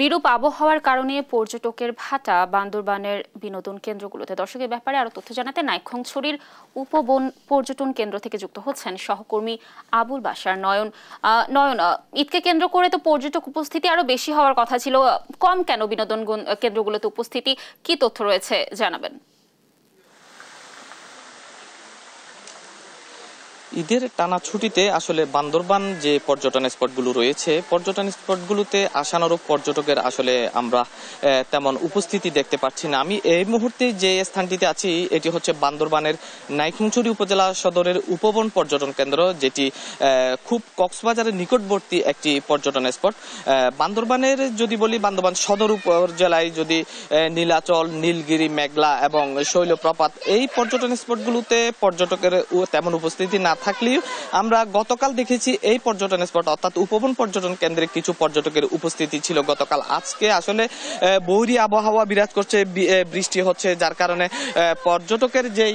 বিরূপ আবহাওয়ার কারণে পর্যটকের ভাটা বান্দরবানের বিনোদন কেন্দ্রগুলোতে দর্শকের ব্যাপারে আরও তথ্য জানাতে নাইক্ষংছড়ির উপবন পর্যটন কেন্দ্র থেকে যুক্ত হচ্ছেন সহকর্মী আবুল বাসার নয়ন নয়ন ঈদকে কেন্দ্র করে তো পর্যটক উপস্থিতি আরও বেশি হওয়ার কথা ছিল কম কেন বিনোদন কেন্দ্রগুলোতে উপস্থিতি কি তথ্য রয়েছে জানাবেন ঈদের টানা ছুটিতে আসলে বান্দরবান যে পর্যটন স্পটগুলো রয়েছে পর্যটন স্পটগুলোতে আশানুরূপ পর্যটকের আসলে আমরা তেমন উপস্থিতি দেখতে পাচ্ছি না আমি এই মুহূর্তে যে স্থানটিতে আছি এটি হচ্ছে বান্দরবানের নাইকুঞ্চুরি উপজেলা সদরের উপবন পর্যটন কেন্দ্র যেটি খুব কক্সবাজারের নিকটবর্তী একটি পর্যটন স্পট বান্দরবানের যদি বলি বান্দরবান সদর উপজেলায় যদি নীলাচল নীলগিরি মেঘলা এবং শৈলপ্রপাত এই পর্যটন স্পটগুলোতে পর্যটকের তেমন উপস্থিতি না থাকলেও আমরা গতকাল দেখেছি এই পর্যটন স্পট অর্থাৎ উপবন পর্যটন কেন্দ্রে কিছু পর্যটকের উপস্থিতি ছিল গতকাল আজকে আসলে বৈরি আবহাওয়া বিরাজ করছে বৃষ্টি হচ্ছে যার কারণে পর্যটকের যেই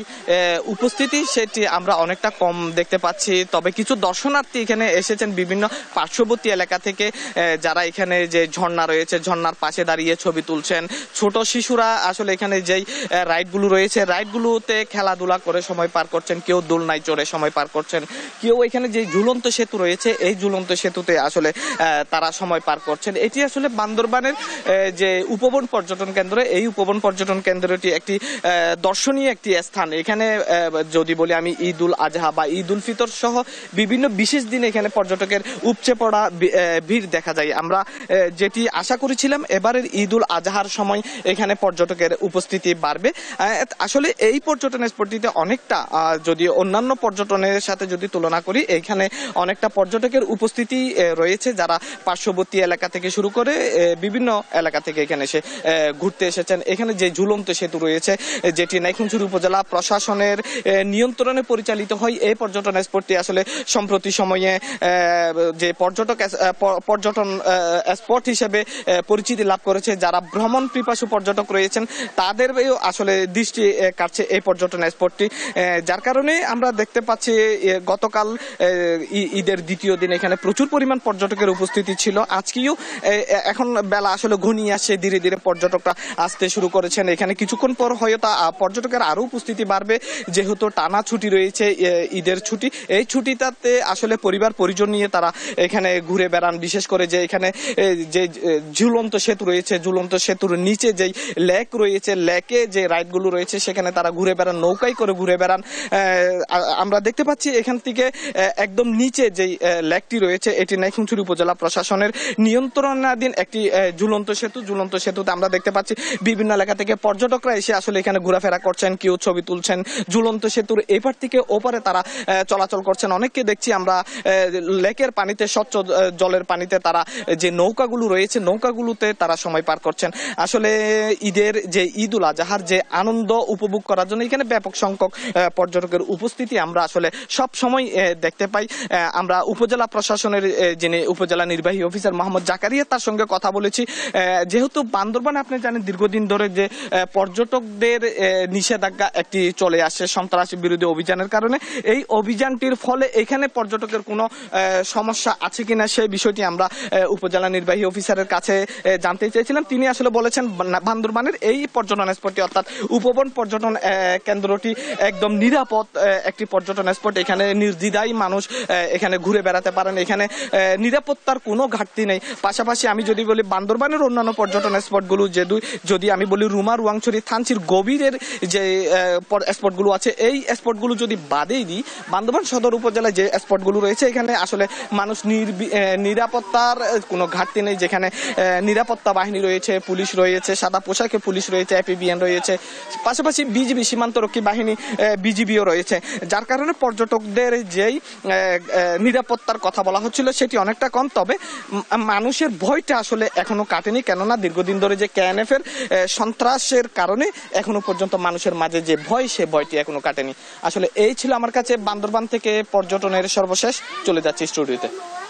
উপস্থিতি সেটি আমরা অনেকটা কম দেখতে পাচ্ছি তবে কিছু দর্শনার্থী এখানে এসেছেন বিভিন্ন পার্শ্ববর্তী এলাকা থেকে যারা এখানে যে ঝর্ণা রয়েছে ঝর্ণার পাশে দাঁড়িয়ে ছবি তুলছেন ছোট শিশুরা আসলে এখানে যেই রাইডগুলো রয়েছে রাইডগুলোতে খেলাধুলা করে সময় পার করছেন কেউ দোলনায় চড়ে সময় পার করছেন করছেন কেউ এখানে যে ঝুলন্ত সেতু রয়েছে এই ঝুলন্ত সেতুতে আসলে তারা সময় পার করছেন এটি আসলে বান্দরবানের যে উপবন পর্যটন কেন্দ্র এই উপবন পর্যটন কেন্দ্রটি একটি দর্শনীয় একটি স্থান এখানে যদি বলি আমি ঈদ উল আজহা বা ঈদ উল ফিতর সহ বিভিন্ন বিশেষ দিনে এখানে পর্যটকের উপচে পড়া ভিড় দেখা যায় আমরা যেটি আশা করেছিলাম এবারের ঈদ উল আজহার সময় এখানে পর্যটকের উপস্থিতি বাড়বে আসলে এই পর্যটন স্পটটিতে অনেকটা যদি অন্যান্য পর্যটনের সাথে যদি তুলনা করি এখানে অনেকটা পর্যটকের উপস্থিতি রয়েছে যারা পার্শ্ববর্তী এলাকা থেকে শুরু করে বিভিন্ন এলাকা থেকে এখানে এসে ঘুরতে এসেছেন এখানে যে ঝুলন্ত সেতু রয়েছে যেটি নাইখুনসুর উপজেলা প্রশাসনের নিয়ন্ত্রণে পরিচালিত হয় এই পর্যটন স্পটটি আসলে সম্প্রতি সময়ে যে পর্যটক পর্যটন স্পট হিসেবে পরিচিতি লাভ করেছে যারা ভ্রমণ পিপাসু পর্যটক রয়েছেন তাদের আসলে দৃষ্টি কাটছে এই পর্যটন স্পটটি যার কারণে আমরা দেখতে পাচ্ছি গতকাল ঈদের দ্বিতীয় দিন এখানে প্রচুর পরিমাণ পর্যটকের উপস্থিতি ছিল আজকেও এখন বেলা আসলে ঘনিয়ে আসছে ধীরে ধীরে পর্যটকরা আসতে শুরু করেছেন এখানে কিছুক্ষণ পর হয়তো পর্যটকের আরও উপস্থিতি বাড়বে যেহেতু টানা ছুটি রয়েছে ঈদের ছুটি এই ছুটিটাতে আসলে পরিবার পরিজন নিয়ে তারা এখানে ঘুরে বেড়ান বিশেষ করে যে এখানে যে ঝুলন্ত সেতু রয়েছে ঝুলন্ত সেতুর নিচে যেই লেক রয়েছে লেকে যে রাইডগুলো রয়েছে সেখানে তারা ঘুরে বেড়ান নৌকায় করে ঘুরে বেড়ান আমরা দেখতে পাচ্ছি যাচ্ছি এখান থেকে একদম নিচে যেই লেকটি রয়েছে এটি নাইখুংছড়ি উপজেলা প্রশাসনের নিয়ন্ত্রণাধীন একটি ঝুলন্ত সেতু ঝুলন্ত সেতুতে আমরা দেখতে পাচ্ছি বিভিন্ন এলাকা থেকে পর্যটকরা এসে আসলে এখানে ঘোরাফেরা করছেন কেউ ছবি তুলছেন ঝুলন্ত সেতুর এপার থেকে ওপারে তারা চলাচল করছেন অনেককে দেখছি আমরা লেকের পানিতে স্বচ্ছ জলের পানিতে তারা যে নৌকাগুলো রয়েছে নৌকাগুলোতে তারা সময় পার করছেন আসলে ঈদের যে ঈদ উল আজহার যে আনন্দ উপভোগ করার জন্য এখানে ব্যাপক সংখ্যক পর্যটকের উপস্থিতি আমরা আসলে সব সময় দেখতে পাই আমরা উপজেলা প্রশাসনের যিনি উপজেলা নির্বাহী অফিসার মোহাম্মদ জাকারিয়া তার সঙ্গে কথা বলেছি যেহেতু বান্দরবান আপনি জানেন দীর্ঘদিন ধরে যে পর্যটকদের নিষেধাজ্ঞা একটি চলে আসে সন্ত্রাসী বিরোধী অভিযানের কারণে এই অভিযানটির ফলে এখানে পর্যটকের কোনো সমস্যা আছে কিনা সেই বিষয়টি আমরা উপজেলা নির্বাহী অফিসারের কাছে জানতে চেয়েছিলাম তিনি আসলে বলেছেন বান্দরবানের এই পর্যটন স্পটটি অর্থাৎ উপবন পর্যটন কেন্দ্রটি একদম নিরাপদ একটি পর্যটন স্পট এখানে নির্দ্বিধায় মানুষ এখানে ঘুরে বেড়াতে পারেন এখানে নিরাপত্তার কোনো ঘাটতি নেই পাশাপাশি আমি যদি বলি বান্দরবানের অন্যান্য পর্যটন স্পটগুলো যে যদি আমি বলি রুমা রুয়াংছড়ি থানচির গভীরের যে স্পটগুলো আছে এই স্পটগুলো যদি বাদেই দিই বান্দরবান সদর উপজেলায় যে স্পটগুলো রয়েছে এখানে আসলে মানুষ নিরাপত্তার কোনো ঘাটতি নেই যেখানে নিরাপত্তা বাহিনী রয়েছে পুলিশ রয়েছে সাদা পোশাকে পুলিশ রয়েছে এপিবিএন রয়েছে পাশাপাশি বিজিবি সীমান্তরক্ষী বাহিনী বিজিবিও রয়েছে যার কারণে পর্যটন পর্যটকদের যেই নিরাপত্তার কথা বলা হচ্ছিল সেটি অনেকটা কম তবে মানুষের ভয়টা আসলে এখনো কাটেনি কেননা দীর্ঘদিন ধরে যে এর সন্ত্রাসের কারণে এখনো পর্যন্ত মানুষের মাঝে যে ভয় সে ভয়টি এখনো কাটেনি আসলে এই ছিল আমার কাছে বান্দরবান থেকে পর্যটনের সর্বশেষ চলে যাচ্ছে স্টুডিওতে